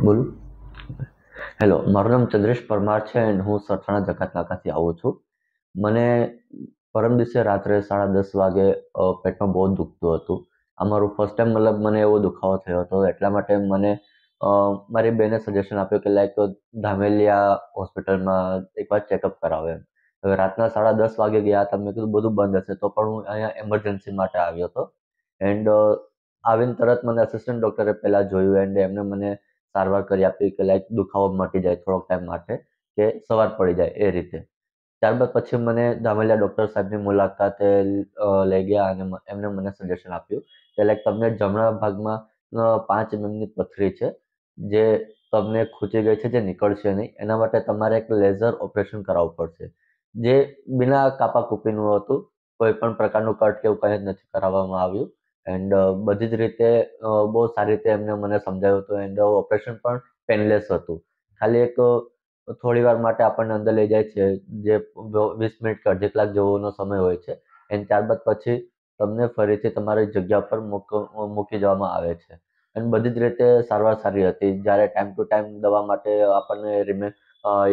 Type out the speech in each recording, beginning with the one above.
બોલું હેલો મારું નામ ચંદ્રેશ પરમાર છે એન્ડ હું સરથાણા જકાત નાકાથી આવું છું મને પરમ દિવસે રાત્રે સાડા દસ વાગે પેટમાં બહુ દુખતું હતું આ મારું ફર્સ્ટ ટાઈમ મતલબ મને એવો દુખાવો થયો હતો એટલા માટે મને મારી બેને સજેશન આપ્યું કે લાઈક ધામેલિયા હોસ્પિટલમાં એકવાર ચેકઅપ કરાવે એમ હવે રાતના સાડા દસ વાગે ગયા હતા મેં કીધું બધું બંધ હશે તો પણ હું અહીંયા એમરજન્સી માટે આવ્યો હતો એન્ડ આવીને તરત મને અસિસ્ટન્ટ ડૉક્ટરે પહેલાં જોયું એન્ડ એમને મને સારવાર કરી આપી કે લાઈક દુખાવો મટી જાય થોડોક ટાઈમ માટે કે સવાર પડી જાય એ રીતે ત્યારબાદ પછી મને ધામેલિયા ડૉક્ટર સાહેબની મુલાકાતે લઈ ગયા અને એમને મને સજેશન આપ્યું કે લાઈક તમને જમણા ભાગમાં પાંચ એમએમની mm પથરી છે જે તમને ખૂચી ગઈ છે જે નીકળશે નહીં એના માટે તમારે એક લેઝર ઓપરેશન કરાવવું પડશે જે બિના કાપા કૂપીનું હતું કોઈ પણ પ્રકારનું કટ કે એવું કંઈ જ નથી કરાવવામાં આવ્યું એન્ડ બધી જ રીતે બહુ સારી રીતે એમને મને સમજાયું હતું એન્ડ ઓપરેશન પણ પેનલેસ હતું ખાલી એક થોડી વાર માટે આપણને અંદર લઈ જાય છે જે વીસ મિનિટ કે અડધી કલાક જેવોનો સમય હોય છે એન્ડ ત્યારબાદ પછી તમને ફરીથી તમારી જગ્યા પર મૂકી દેવામાં આવે છે અને બધી જ રીતે સારવાર સારી હતી જ્યારે ટાઈમ ટુ ટાઈમ દવા માટે આપણને રિમે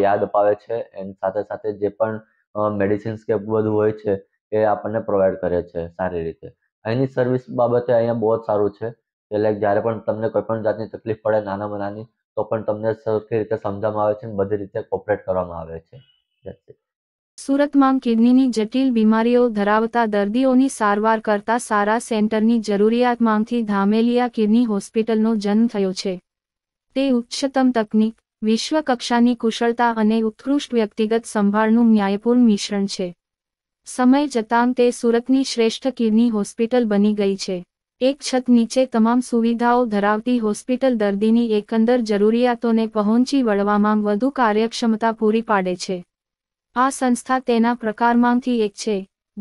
યાદ અપાવે છે એન્ડ સાથે સાથે જે પણ મેડિસિન્સ કે બધું હોય છે એ આપણને પ્રોવાઈડ કરે છે સારી રીતે અહીંની સર્વિસ બાબતે અહીંયા બહુ સારું છે એટલે જ્યારે પણ તમને કોઈ પણ જાતની તકલીફ પડે નાનામાં નાની તો પણ તમને સરખી રીતે સમજવામાં આવે છે અને બધી રીતે કોપરેટ કરવામાં આવે છે સુરતમાં કિડનીની જટિલ બીમારીઓ ધરાવતા દર્દીઓની સારવાર કરતા સારા સેન્ટરની જરૂરિયાતમાંથી ધામેલિયા કિડની હોસ્પિટલનો જન્મ થયો છે તે ઉચ્ચતમ તકનીક વિશ્વકક્ષાની કુશળતા અને ઉત્કૃષ્ટ વ્યક્તિગત સંભાળનું ન્યાયપૂર્ણ મિશ્રણ છે સમય જતાં તે સુરતની શ્રેષ્ઠ કિડની હોસ્પિટલ બની ગઈ છે એક છત નીચે તમામ સુવિધાઓ ધરાવતી હોસ્પિટલ દર્દીની એકંદર જરૂરિયાતોને પહોંચી વળવામાં વધુ કાર્યક્ષમતા પૂરી પાડે છે આ સંસ્થા તેના પ્રકારમાંથી એક છે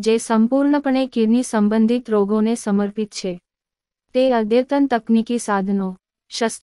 જે સંપૂર્ણપણે કિડની સંબંધિત રોગોને સમર્પિત છે તે અદ્યતન તકનીકી સાધનો